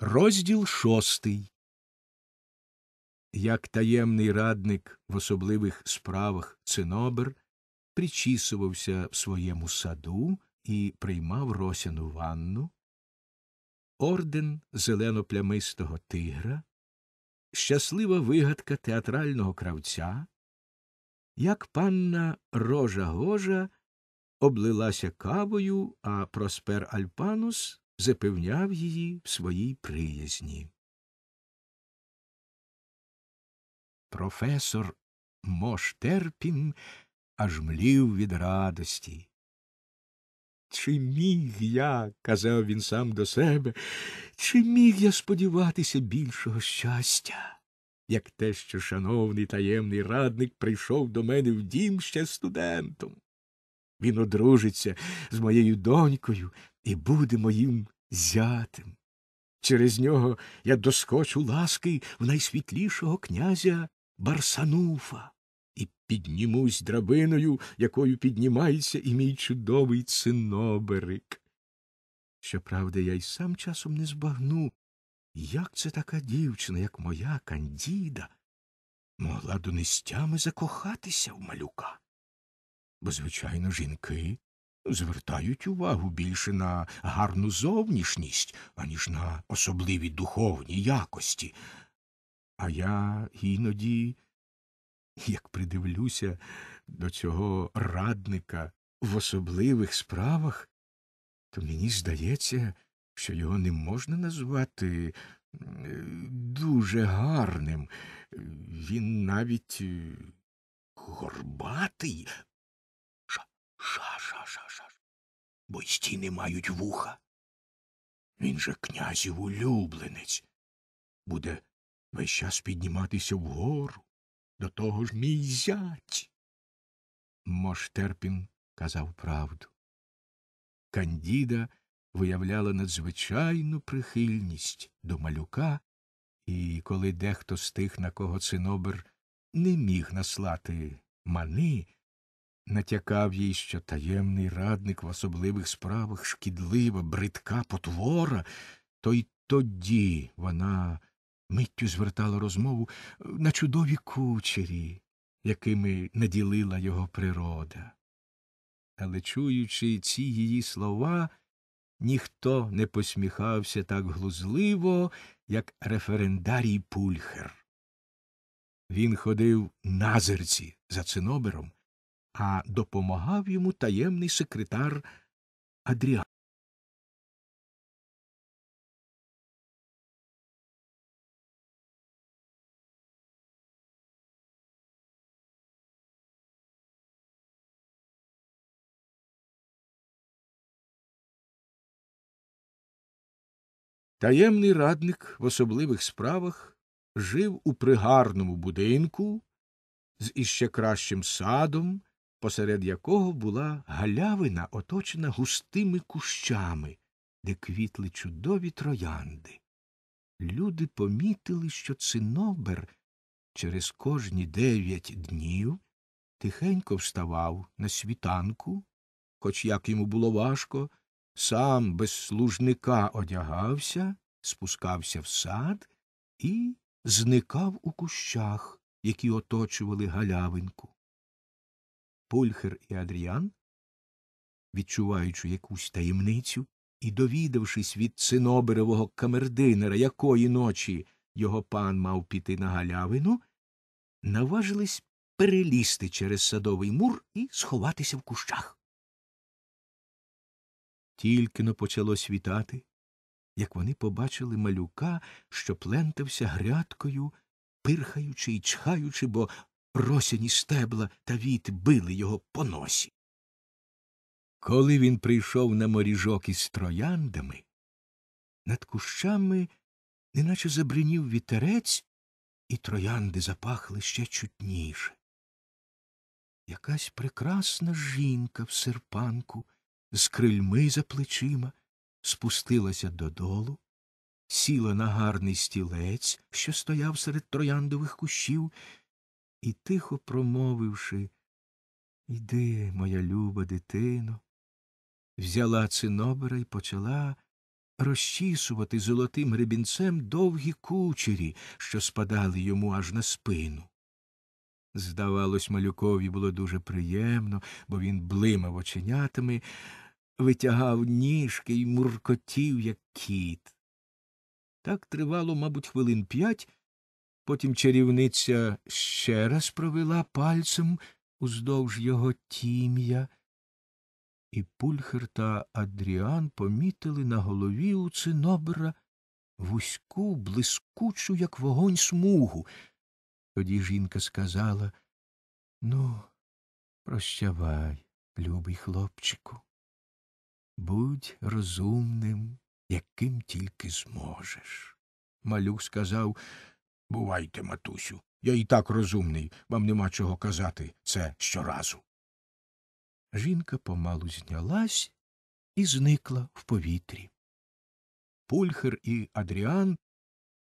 Розділ шостий. Як таємний радник в особливих справах Цинобер причісувався в своєму саду і приймав росяну ванну, орден зеленоплямистого тигра, щаслива вигадка театрального кравця, як панна рожа гожа облилася кавою, а проспер Альпанус запевняв її в своїй приязні. Професор Моштерпін аж млів від радості. Чи міг я, казав він сам до себе, чи міг я сподіватися більшого щастя, як те, що шановний таємний радник прийшов до мене в дім ще студентом? Він одружиться з моєю донькою і буде моїм зятем. Через нього я доскочу ласки в найсвітлішого князя Барсануфа і піднімусь драбиною, якою піднімається і мій чудовий циноберик. Щоправда, я й сам часом не збагну, як це така дівчина, як моя Кандіда, могла до нестями закохатися в малюка бо, звичайно, жінки звертають увагу більше на гарну зовнішність, аніж на особливі духовні якості. А я іноді, як придивлюся до цього радника в особливих справах, то мені здається, що його не можна назвати дуже гарним. Він навіть е, горбатий, Ша, ша, ша, ша. Бо стіни мають вуха. Він же князів улюбленець. Буде весь час підніматися вгору. До того ж мій зять. Моштерпін казав правду. Кандіда виявляла надзвичайну прихильність до малюка, і коли дехто з тих, на кого цинобер не міг наслати мани, натякав їй, що таємний радник в особливих справах шкідлива, бридка потвора, то й тоді вона миттю звертала розмову е, на чудові кучері, якими наділила його природа. Але, чуючи ці її слова, ніхто не посміхався так глузливо, як референдарій Пульхер. Він ходив назирці за цинобером а допомагав йому таємний секретар Адріан. Таємний радник в особливих справах жив у пригарному будинку з іще кращим садом посеред якого була галявина, оточена густими кущами, де квітли чудові троянди. Люди помітили, що цинобер через кожні дев'ять днів тихенько вставав на світанку, хоч як йому було важко, сам без служника одягався, спускався в сад і зникав у кущах, які оточували галявинку. Польхер і Адріан, відчуваючи якусь таємницю і довідавшись від циноберевого камердинера, якої ночі його пан мав піти на галявину, наважились перелізти через садовий мур і сховатися в кущах. Тільки но почало світати, як вони побачили малюка, що плентався грядкою, пирхаючи й чхаючи, бо Росяні стебла та віт били його по носі. Коли він прийшов на моріжок із трояндами, над кущами неначе забринів вітерець, і троянди запахли ще чутніше. Якась прекрасна жінка в серпанку з крильми за плечима спустилася додолу, сіла на гарний стілець, що стояв серед трояндових кущів, і, тихо промовивши Йди, моя люба дитино, взяла цинобера і почала розчісувати золотим гребінцем довгі кучері, що спадали йому аж на спину. Здавалось, малюкові було дуже приємно, бо він блимав оченятами, витягав ніжки і муркотів, як кіт. Так тривало, мабуть, хвилин п'ять, Потім чарівниця ще раз провела пальцем уздовж його тім'я, і Пульхер та Адріан помітили на голові у цинобра вузьку, блискучу, як вогонь смугу. Тоді жінка сказала Ну, прощавай, любий хлопчику, будь розумним, яким тільки зможеш. Малюк сказав Бувайте, матусю. Я і так розумний, вам нема чого казати це щоразу. Жінка помалу знялась і зникла в повітрі. Пульхер і Адріан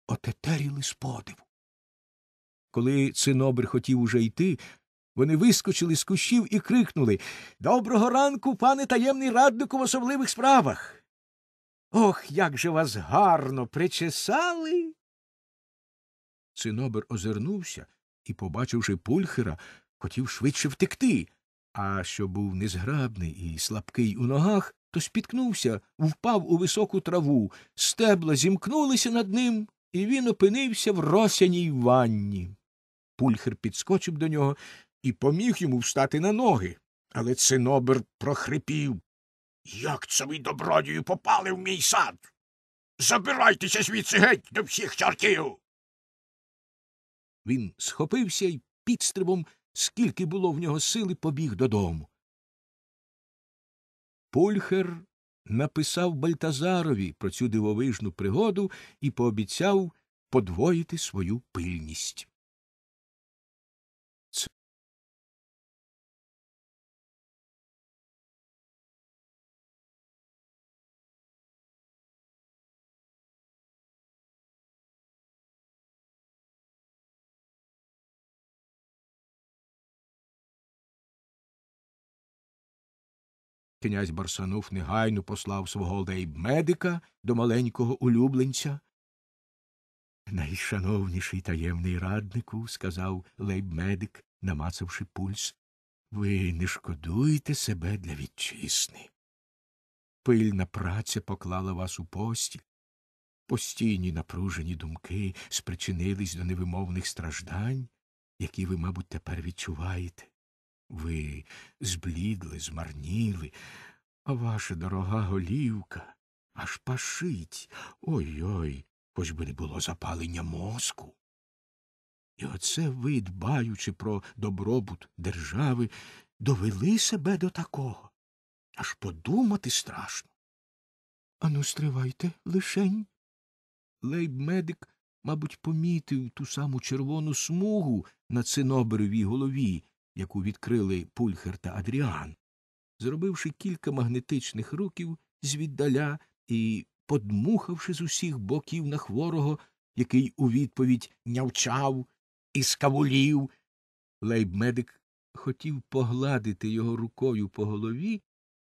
отетеріли з подиву. Коли цинобр хотів уже йти, вони вискочили з кущів і крикнули Доброго ранку, пане таємний раднику в особливих справах. Ох, як же вас гарно причесали Цинобер озирнувся і, побачивши пульхера, хотів швидше втекти, а що був незграбний і слабкий у ногах, то спіткнувся, впав у високу траву, стебла зімкнулися над ним, і він опинився в росяній ванні. Пульхер підскочив до нього і поміг йому встати на ноги. Але цинобер прохрипів. Як це ви добродію попали в мій сад? Забирайтеся звідси геть до всіх чортів. Він схопився і підстрибом, скільки було в нього сили, побіг додому. Пульхер написав Бальтазарові про цю дивовижну пригоду і пообіцяв подвоїти свою пильність. князь Барсанув негайно послав свого лейб-медика до маленького улюбленця. Найшановніший таємний раднику, сказав лейб-медик, намацавши пульс, ви не шкодуєте себе для вітчизни. Пильна праця поклала вас у постіль. Постійні напружені думки спричинились до невимовних страждань, які ви, мабуть, тепер відчуваєте. Ви зблідли, змарніли, а ваша дорога голівка аж пашить. Ой ой, хоч би не було запалення мозку. І оце ви, дбаючи про добробут держави, довели себе до такого. Аж подумати страшно. Ану, стривайте лишень. Лейб-медик, мабуть, помітив ту саму червону смугу на циноберевій голові, яку відкрили пульхер та Адріан, зробивши кілька магнетичних руків звіддаля і подмухавши з усіх боків на хворого, який у відповідь нявчав і скавулів. Лейбмедик хотів погладити його рукою по голові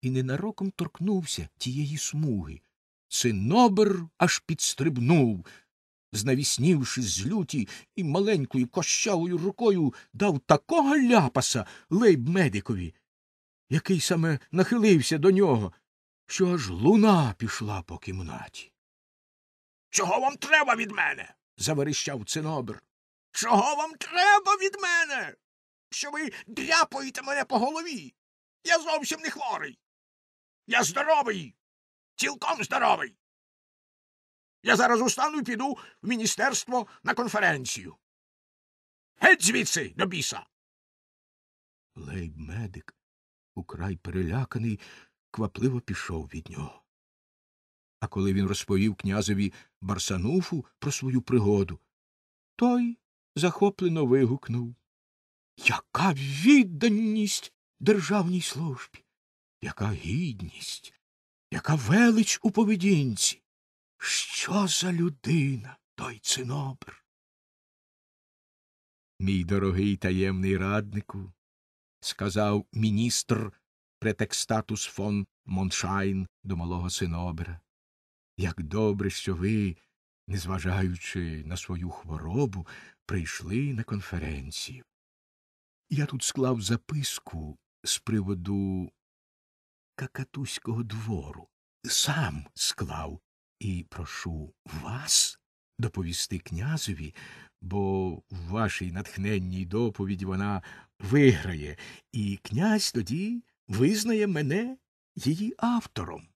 і ненароком торкнувся тієї смуги. Цинобер аж підстрибнув. Знавіснівши з люті і маленькою кощавою рукою дав такого ляпаса лейб-медикові, який саме нахилився до нього, що аж луна пішла по кімнаті. Чого вам треба від мене? заверіщав цинобр. Чого вам треба від мене? Що ви дряпуєте мене по голові? Я зовсім не хворий. Я здоровий, цілком здоровий. Я зараз устану і піду в міністерство на конференцію. Геть звідси до біса. Лейб-медик, украй переляканий, квапливо пішов від нього. А коли він розповів князеві Барсануфу про свою пригоду, той захоплено вигукнув Яка відданість державній службі, яка гідність, яка велич у поведінці. Що за людина той цинобр? Мій дорогий таємний раднику, сказав міністр претекстатус фон Моншайн до малого цинобра, як добре, що ви, незважаючи на свою хворобу, прийшли на конференцію. Я тут склав записку з приводу Какатузького двору, сам склав. І прошу вас доповісти князеві, бо в вашій натхненній доповіді вона виграє, і князь тоді визнає мене її автором.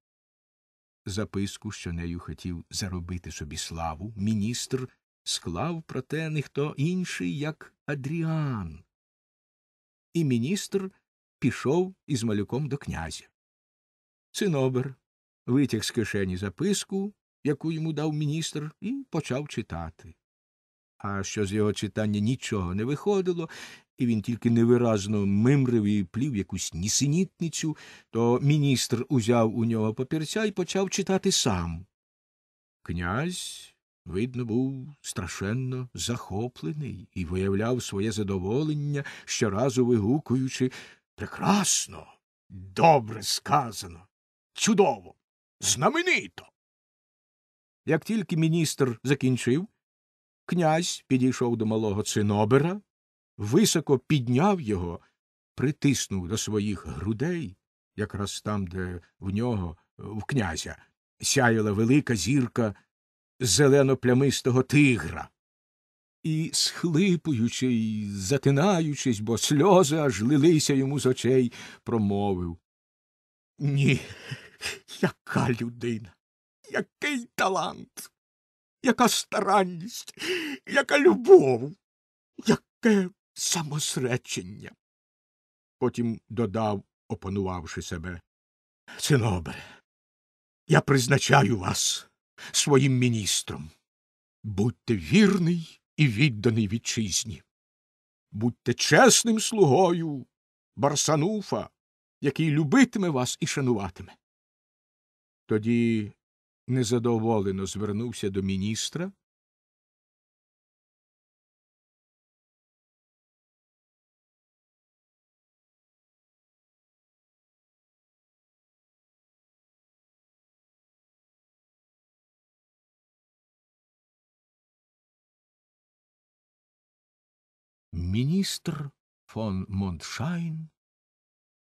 Записку, що нею хотів заробити собі славу, міністр склав проте ніхто інший, як Адріан. І міністр пішов із малюком до князя. Синобер витяг з кишені записку, яку йому дав міністр, і почав читати. А що з його читання нічого не виходило, і він тільки невиразно мимрив і плів якусь нісенітницю, то міністр узяв у нього папірця і почав читати сам. Князь, видно, був страшенно захоплений і виявляв своє задоволення, щоразу вигукуючи Прекрасно, добре сказано, чудово. Знаменито. Як тільки міністр закінчив, князь підійшов до малого цинобера, високо підняв його, притиснув до своїх грудей, якраз там, де в нього, в князя, сяяла велика зірка зелено-плямистого тигра. І, схлипуючи й затинаючись, бо сльози аж лилися йому з очей, промовив Ні. Яка людина, який талант, яка старанність, яка любов, яке самосречення. Потім додав, опанувавши себе, Синобре, я призначаю вас своїм міністром. Будьте вірний і відданий вітчизні. Будьте чесним слугою Барсануфа, який любитиме вас і шануватиме. Тоді незадоволено звернувся до міністра. Міністр фон Монтшайн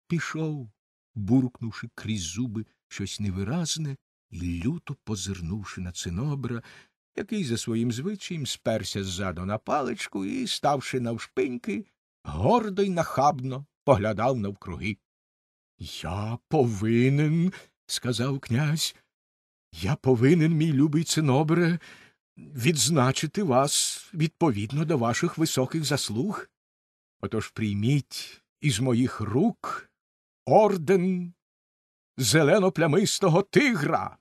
пішов, буркнувши крізь зуби щось невиразне і люто позирнувши на цинобра, який за своїм звичаєм сперся ззаду на паличку і, ставши навшпиньки, гордо й нахабно поглядав навкруги. Я повинен, сказав князь, я повинен, мій любий цинобре, відзначити вас відповідно до ваших високих заслуг. Отож прийміть із моїх рук орден зеленоплямистого тигра.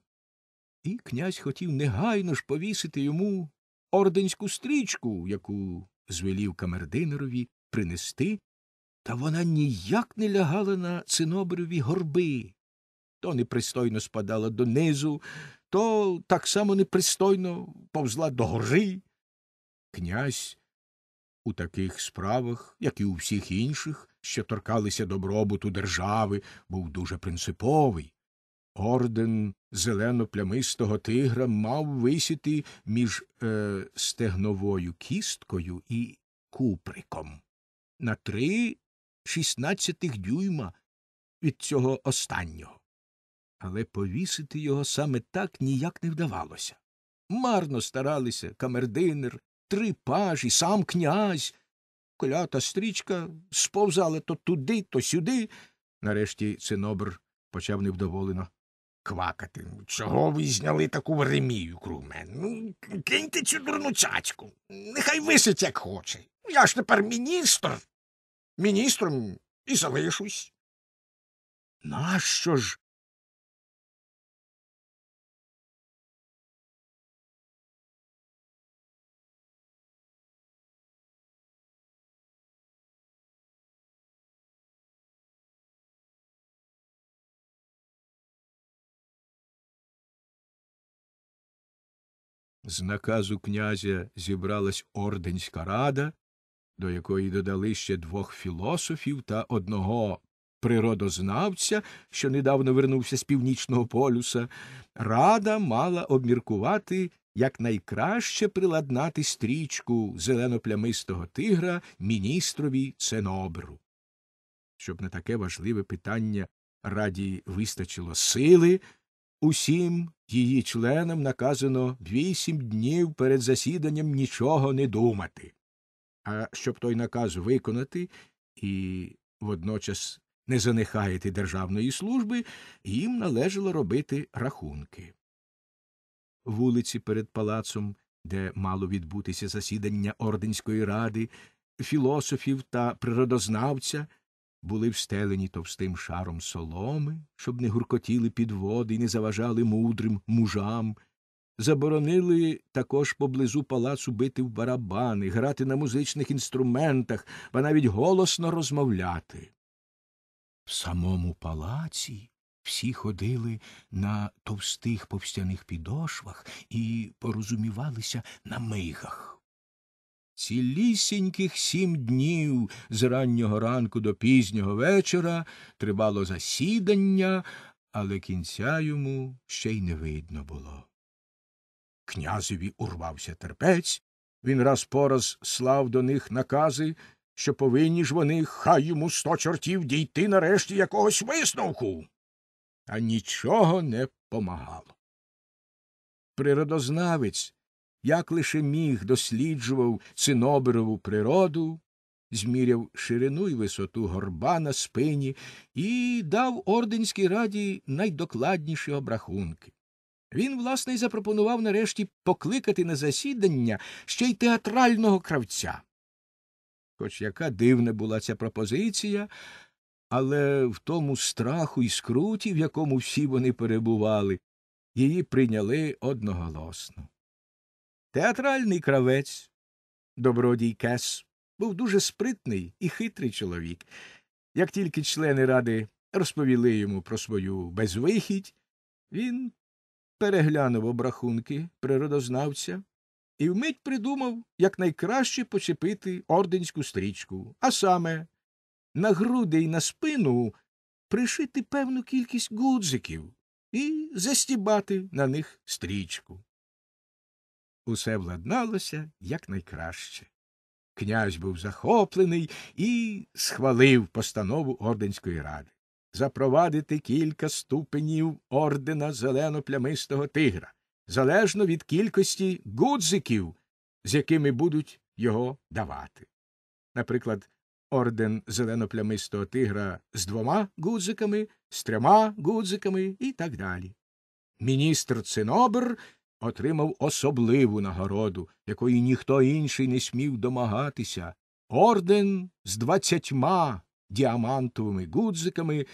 І князь хотів негайно ж повісити йому орденську стрічку, яку звелів камердинерові принести, та вона ніяк не лягала на цинобреві горби. То непристойно спадала донизу, то так само непристойно повзла до гори. Князь у таких справах, як і у всіх інших, що торкалися добробуту держави, був дуже принциповий. Орден зелено-плямистого тигра мав висіти між е, стегновою кісткою і куприком на три шістнадцятих дюйма від цього останнього. Але повісити його саме так ніяк не вдавалося. Марно старалися камердинер, три пажі, сам князь. Клята стрічка сповзала то туди, то сюди. Нарешті цинобр почав невдоволено квакати. «Ну, чого ви зняли таку ремію, круме? Ну, киньте цю дурну цацьку. Нехай висить, як хоче. Ну, я ж тепер міністр. Міністром і залишусь. Нащо ж? З наказу князя зібралась орденська рада, до якої додали ще двох філософів та одного природознавця, що недавно вернувся з північного полюса, рада мала обміркувати якнайкраще приладнати стрічку зеленоплямистого тигра міністрові ценобру. Щоб на таке важливе питання раді вистачило сили. Усім її членам наказано вісім днів перед засіданням нічого не думати. А щоб той наказ виконати і водночас не занехаєте державної служби, їм належало робити рахунки. Вулиці перед палацом, де мало відбутися засідання орденської ради, філософів та природознавця, були встелені товстим шаром соломи, щоб не гуркотіли підводи і не заважали мудрим мужам, заборонили також поблизу палацу бити в барабани, грати на музичних інструментах, ба навіть голосно розмовляти. В самому палаці всі ходили на товстих повстяних підошвах і порозумівалися на мигах. Цілісіньких сім днів з раннього ранку до пізнього вечора тривало засідання, але кінця йому ще й не видно було. Князеві урвався терпець, він раз по раз слав до них накази, що повинні ж вони хай йому сто чортів дійти нарешті якогось висновку. А нічого не помагало. Природознавець як лише міг досліджував циноберову природу, зміряв ширину і висоту горба на спині і дав Орденській раді найдокладніші обрахунки. Він, власне, й запропонував нарешті покликати на засідання ще й театрального кравця. Хоч яка дивна була ця пропозиція, але в тому страху і скруті, в якому всі вони перебували, її прийняли одноголосно. Театральний кравець, добродій Кес, був дуже спритний і хитрий чоловік. Як тільки члени ради розповіли йому про свою безвихідь, він переглянув обрахунки природознавця і вмить придумав, як найкраще почепити орденську стрічку, а саме на груди й на спину пришити певну кількість гудзиків і застібати на них стрічку усе владналося якнайкраще. Князь був захоплений і схвалив постанову орденської ради запровадити кілька ступенів ордена зелено-плямистого тигра, залежно від кількості гудзиків, з якими будуть його давати. Наприклад, орден зеленоплямистого тигра з двома гудзиками, з трьома гудзиками і так далі. Міністр Цинобр отримав особливу нагороду, якої ніхто інший не смів домагатися орден з двадцятьма діамантовими гудзиками,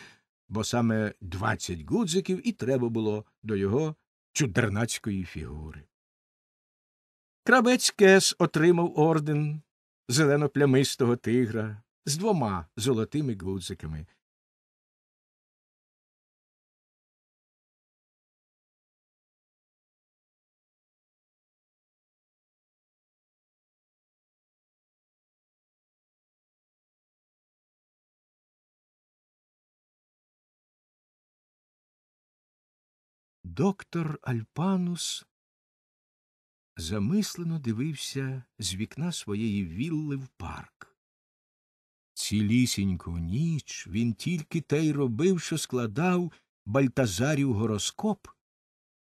бо саме двадцять гудзиків і треба було до його чудернацької фігури. Крабець Кес отримав орден зеленоплямистого тигра з двома золотими гудзиками. Доктор Альпанус замислено дивився з вікна своєї вілли в парк. Цілісіньку ніч він тільки те й робив, що складав бальтазарів гороскоп,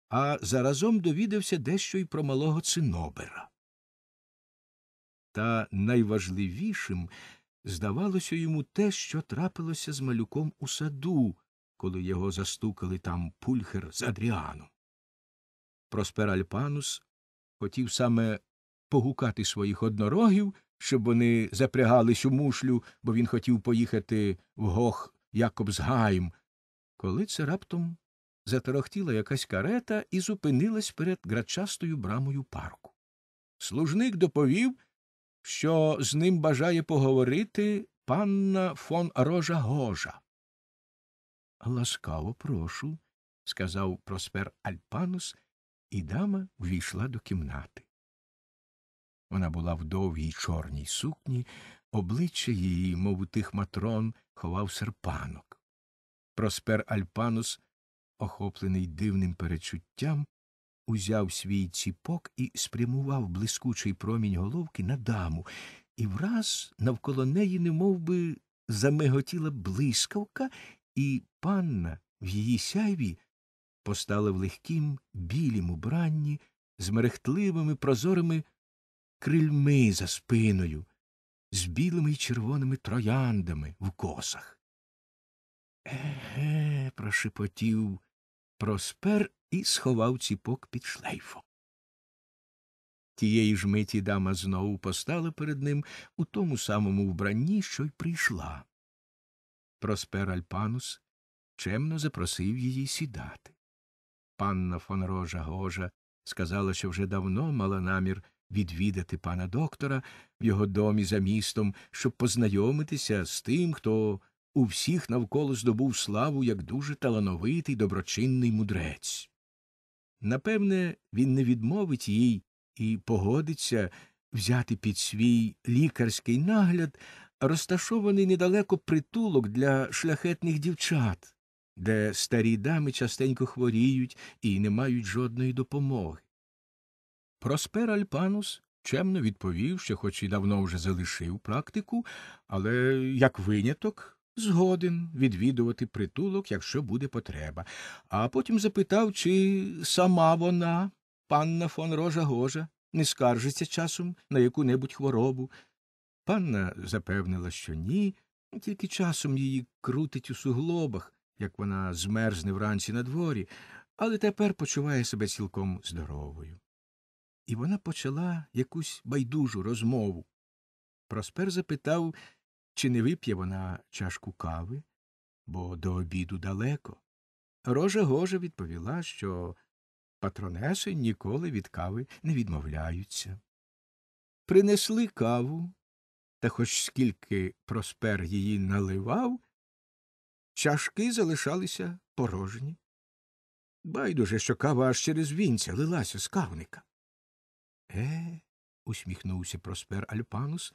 а заразом довідався дещо й про малого цинобера. Та найважливішим здавалося йому те, що трапилося з малюком у саду коли його застукали там пульхер з Адріаном. Проспер Альпанус хотів саме погукати своїх однорогів, щоб вони запрягались у мушлю, бо він хотів поїхати в гох Якобсгайм, коли це раптом заторохтіла якась карета і зупинилась перед грачастою брамою парку. Служник доповів, що з ним бажає поговорити панна фон Рожа Гожа. Ласкаво прошу, сказав проспер Альпанус, і дама увійшла до кімнати. Вона була в довгій чорній сукні, обличчя її, мов у тих матрон, ховав серпанок. Проспер Альпанус, охоплений дивним перечуттям, узяв свій ціпок і спрямував блискучий промінь головки на даму, і враз навколо неї, немов би, замиготіла блискавка і панна в її сяйві постала в легкім білім убранні з мерехтливими прозорими крильми за спиною, з білими й червоними трояндами в косах. Еге, прошепотів проспер і сховав ціпок під шлейфом. Тієї ж миті дама знову постала перед ним у тому самому вбранні, що й прийшла. Проспер Альпанус чемно запросив її сідати. Панна фон Рожа Гожа сказала, що вже давно мала намір відвідати пана доктора в його домі за містом, щоб познайомитися з тим, хто у всіх навколо здобув славу як дуже талановитий доброчинний мудрець. Напевне, він не відмовить їй і погодиться взяти під свій лікарський нагляд розташований недалеко притулок для шляхетних дівчат де старі дами частенько хворіють і не мають жодної допомоги. Проспер Альпанус чемно відповів, що, хоч і давно вже залишив практику, але як виняток згоден відвідувати притулок, якщо буде потреба, а потім запитав, чи сама вона, панна фон Рожа Гожа, не скаржиться часом на яку небудь хворобу. Панна запевнила, що ні, тільки часом її крутить у суглобах, як вона змерзне вранці на дворі, але тепер почуває себе цілком здоровою. І вона почала якусь байдужу розмову. Проспер запитав, чи не вип'є вона чашку кави, бо до обіду далеко. Рожа гожа відповіла, що патронеси ніколи від кави не відмовляються. Принесли каву, та хоч скільки проспер її наливав, чашки залишалися порожні. Байдуже, що кава аж через вінця лилася з кавника. Е, усміхнувся проспер Альпанус,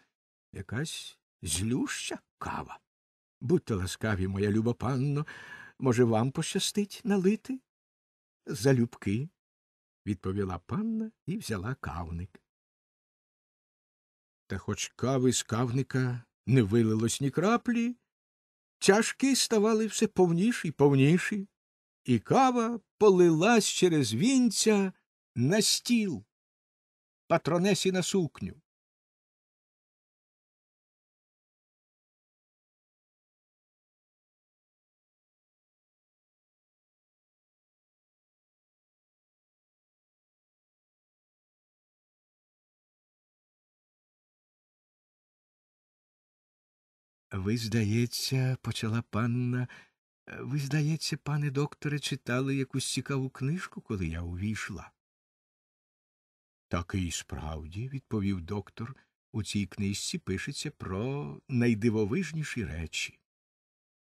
якась злюща кава. Будьте ласкаві, моя люба панно, може, вам пощастить налити? Залюбки, відповіла панна і взяла кавник. Та хоч кави з кавника не вилилось ні краплі, Чашки ставали все повніші й повніші, і кава полилась через вінця на стіл, патронесі на сукню, Ви, здається, почала панна, ви, здається, пане докторе, читали якусь цікаву книжку, коли я увійшла. Так і справді, відповів доктор, у цій книжці пишеться про найдивовижніші речі.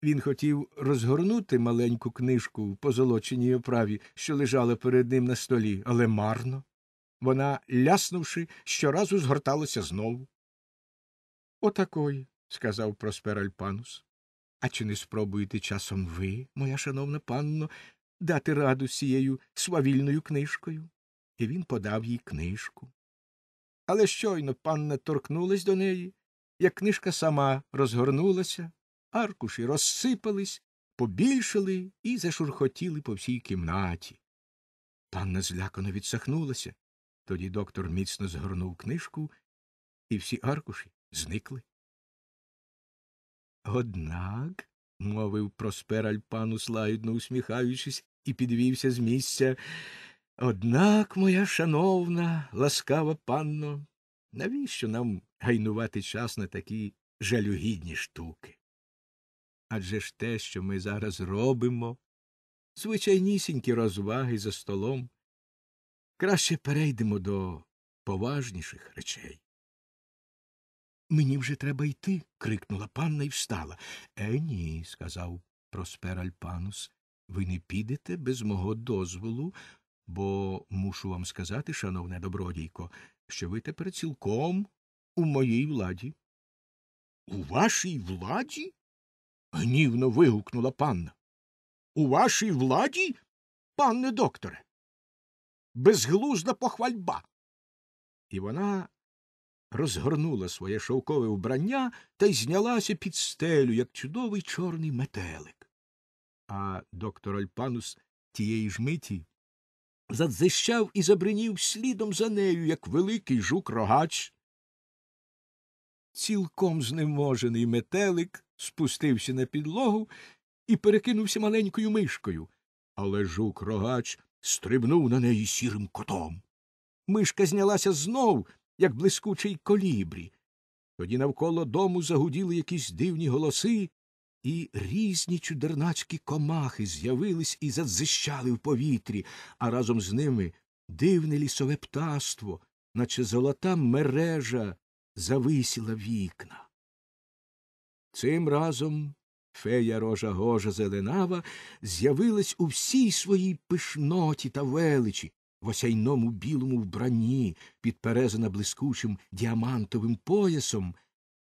Він хотів розгорнути маленьку книжку в позолоченій оправі, що лежала перед ним на столі, але марно. Вона, ляснувши, щоразу згорталася знову. Отакої сказав Проспер Альпанус. А чи не спробуєте часом ви, моя шановна панно, дати раду сією свавільною книжкою? І він подав їй книжку. Але щойно панна торкнулась до неї, як книжка сама розгорнулася, аркуші розсипались, побільшили і зашурхотіли по всій кімнаті. Панна злякано відсахнулася. Тоді доктор міцно згорнув книжку, і всі аркуші зникли. Однак, мовив Проспер альпану, лагідно усміхаючись, і підвівся з місця. Однак, моя шановна, ласкава панно, навіщо нам гайнувати час на такі жалюгідні штуки? Адже ж те, що ми зараз робимо, звичайнісінькі розваги за столом, краще перейдемо до поважніших речей. Мені вже треба йти. крикнула панна і встала. Е, ні, сказав Проспер Альпанус, ви не підете без мого дозволу, бо мушу вам сказати, шановне добродійко, що ви тепер цілком у моїй владі. У вашій владі? гнівно вигукнула панна. У вашій владі, панне докторе. Безглузда похвальба. І вона розгорнула своє шовкове вбрання та й знялася під стелю, як чудовий чорний метелик. А доктор Альпанус тієї ж миті задзищав і забринів слідом за нею, як великий жук рогач. Цілком знеможений метелик спустився на підлогу і перекинувся маленькою мишкою. Але жук рогач стрибнув на неї сірим котом. Мишка знялася знов як блискучий колібрі. Тоді навколо дому загуділи якісь дивні голоси, і різні чудернацькі комахи з'явились і задзищали в повітрі, а разом з ними дивне лісове птаство, наче золота мережа, зависіла вікна. Цим разом фея рожа гожа зеленава з'явилась у всій своїй пишноті та величі, в осяйному білому вбранні, підперезана блискучим діамантовим поясом,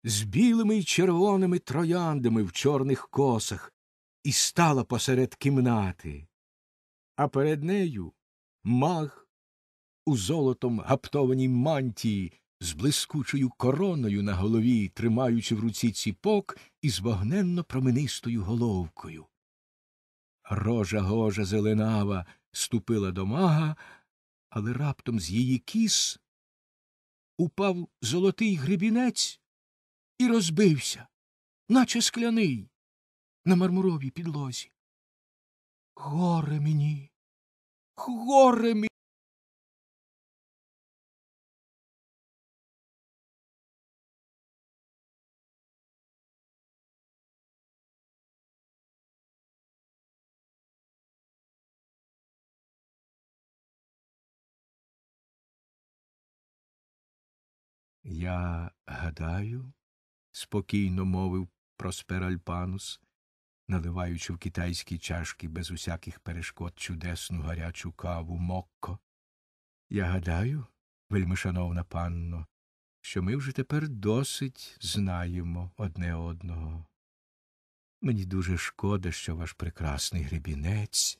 з білими й червоними трояндами в чорних косах, і стала посеред кімнати. А перед нею маг у золотом гаптованій мантії, з блискучою короною на голові, тримаючи в руці ціпок із вогненно променистою головкою. Рожа гожа зеленава ступила до мага, але раптом з її кіс упав золотий гребінець і розбився, наче скляний, на мармуровій підлозі. Горе мені, горе мені. Я гадаю, спокійно мовив Проспер Альпанус, наливаючи в китайські чашки без усяких перешкод чудесну гарячу каву мокко. Я гадаю, вельмишановна панно, що ми вже тепер досить знаємо одне одного. Мені дуже шкода, що ваш прекрасний гребінець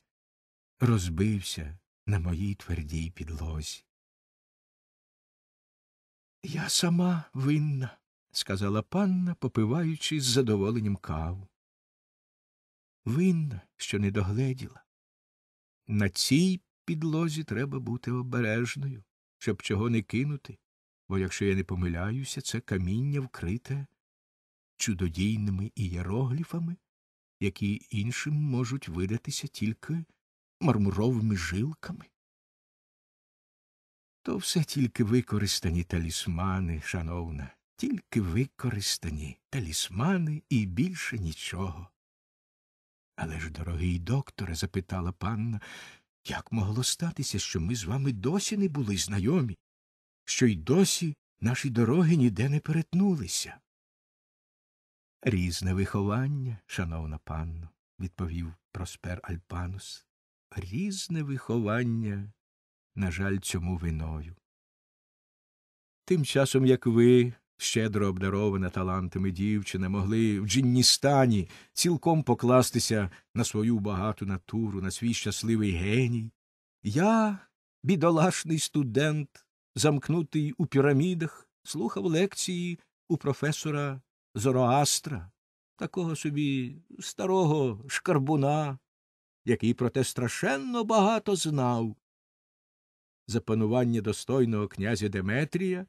розбився на моїй твердій підлозі. Я сама винна, сказала панна, попиваючи з задоволенням каву. Винна, що не догледіла. На цій підлозі треба бути обережною, щоб чого не кинути, бо, якщо я не помиляюся, це каміння вкрите чудодійними ієрогліфами, які іншим можуть видатися тільки мармуровими жилками. То все тільки використані талісмани, шановна, тільки використані талісмани і більше нічого. Але ж, дорогий докторе, запитала панна, як могло статися, що ми з вами досі не були знайомі, що й досі наші дороги ніде не перетнулися? Різне виховання, шановна панно, відповів Проспер Альпанус, різне виховання на жаль, цьому виною. Тим часом, як ви, щедро обдарована талантами дівчина, могли в Джинністані цілком покластися на свою багату натуру, на свій щасливий геній, я, бідолашний студент, замкнутий у пірамідах, слухав лекції у професора Зороастра, такого собі старого шкарбуна, який, проте, страшенно багато знав за панування достойного князя Деметрія,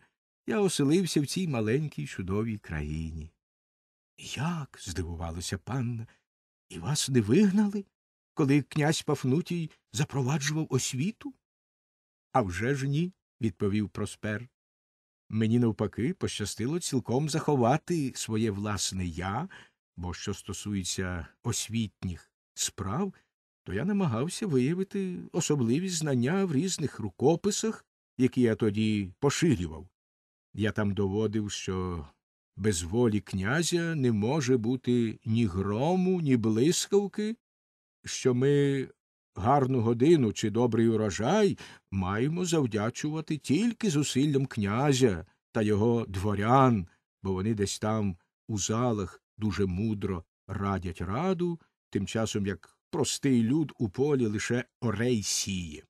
я оселився в цій маленькій чудовій країні. Як? здивувалася панна, і вас не вигнали, коли князь Пафнутій запроваджував освіту? «А вже ж ні, відповів Проспер. Мені навпаки пощастило цілком заховати своє власне я, бо що стосується освітніх справ, то я намагався виявити особливі знання в різних рукописах, які я тоді поширював. Я там доводив, що без волі князя не може бути ні грому, ні блискавки, що ми гарну годину чи добрий урожай маємо завдячувати тільки зусиллям князя та його дворян, бо вони десь там у залах дуже мудро радять раду, тим часом як простий люд у полі лише орей сіє.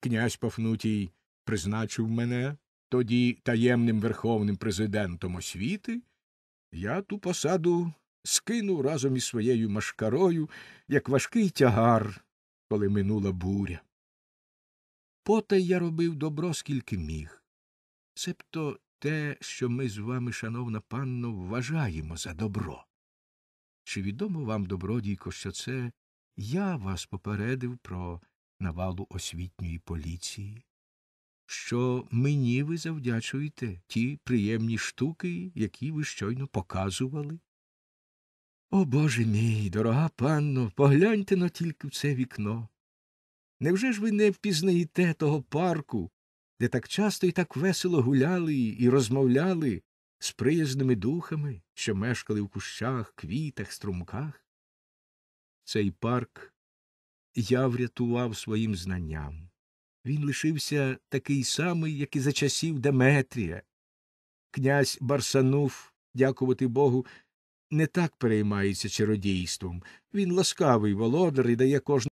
Князь Пафнутій призначив мене тоді таємним верховним президентом освіти, я ту посаду скину разом із своєю машкарою, як важкий тягар, коли минула буря. Потай я робив добро, скільки міг, себто те, що ми з вами, шановна панно, вважаємо за добро. Чи відомо вам, добродійко, що це я вас попередив про навалу освітньої поліції, що мені ви завдячуєте ті приємні штуки, які ви щойно показували? О Боже мій, дорога панно, погляньте на тільки в це вікно. Невже ж ви не впізнаєте того парку, де так часто і так весело гуляли і розмовляли з приязними духами, що мешкали в кущах, квітах, струмках. Цей парк я врятував своїм знанням. Він лишився такий самий, як і за часів Деметрія. Князь Барсанув, дякувати Богу, не так переймається чародійством. Він ласкавий володар і дає кожному.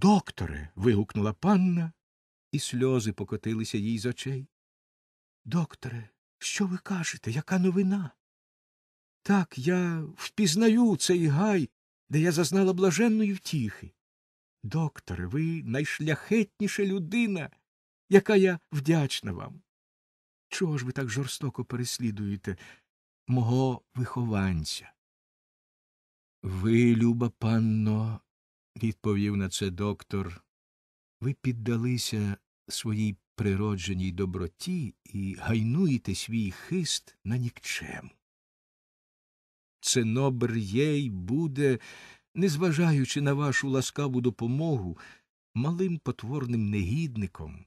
Докторе. вигукнула панна, і сльози покотилися їй з очей. Докторе, що ви кажете? Яка новина? Так, я впізнаю цей гай, де я зазнала блаженної втіхи. Докторе, ви найшляхетніша людина, яка я вдячна вам. Чого ж ви так жорстоко переслідуєте мого вихованця? Ви, люба панно, відповів на це доктор, ви піддалися своїй природженій доброті і гайнуєте свій хист на нікчем. є й буде, незважаючи на вашу ласкаву допомогу, малим потворним негідником,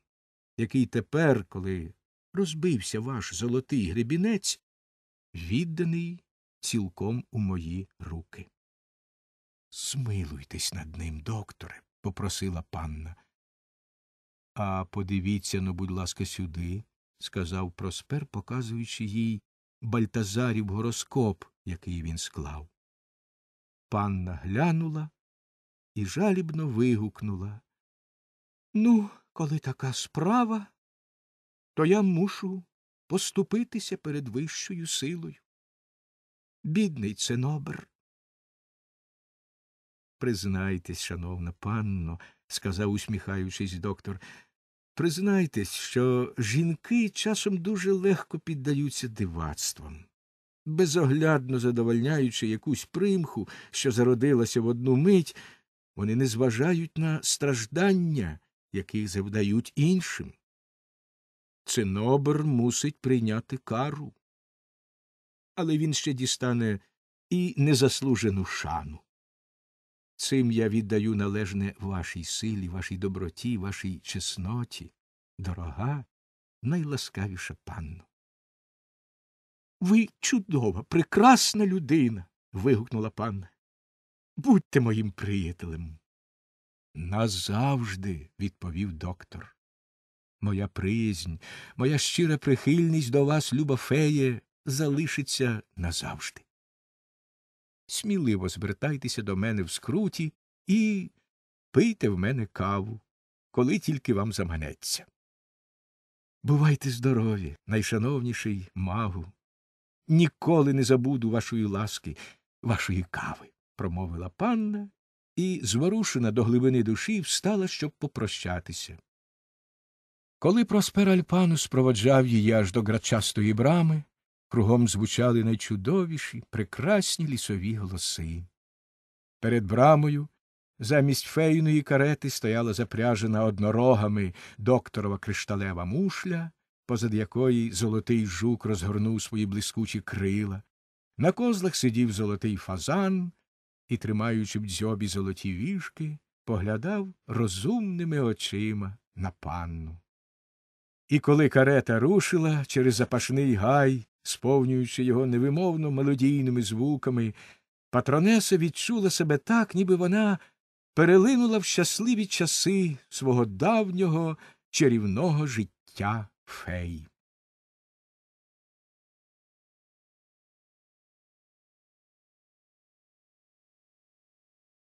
який тепер, коли розбився ваш золотий гребінець, відданий цілком у мої руки. Смилуйтесь над ним, докторе, попросила панна. А подивіться ну, будь ласка, сюди, сказав Проспер, показуючи їй бальтазарів гороскоп, який він склав. Панна глянула і жалібно вигукнула. Ну, коли така справа, то я мушу поступитися перед вищою силою. Бідний ценобр признайтесь, шановна панно, сказав, усміхаючись, доктор, признайтесь, що жінки часом дуже легко піддаються дивацтвам. Безоглядно задовольняючи якусь примху, що зародилася в одну мить, вони не зважають на страждання, яких завдають іншим. Цинобер мусить прийняти кару. Але він ще дістане і незаслужену шану. Цим я віддаю належне вашій силі, вашій доброті, вашій чесноті, дорога, найласкавіша панно. Ви чудова, прекрасна людина. вигукнула панна. Будьте моїм приятелем. Назавжди, відповів доктор. Моя приязнь, моя щира прихильність до вас, люба феє, залишиться назавжди сміливо звертайтеся до мене в скруті і пийте в мене каву, коли тільки вам заманеться. Бувайте здорові, найшановніший магу. Ніколи не забуду вашої ласки, вашої кави, промовила панна і, зворушена до глибини душі, встала, щоб попрощатися. Коли Проспер альпану спроводжав її аж до грачастої брами, кругом звучали найчудовіші, прекрасні лісові голоси. Перед брамою замість фейної карети стояла запряжена однорогами докторова кришталева мушля, позад якої золотий жук розгорнув свої блискучі крила. На козлах сидів золотий фазан і, тримаючи в дзьобі золоті віжки, поглядав розумними очима на панну. І коли карета рушила через запашний гай сповнюючи його невимовно мелодійними звуками, патронеса відчула себе так, ніби вона перелинула в щасливі часи свого давнього чарівного життя фей.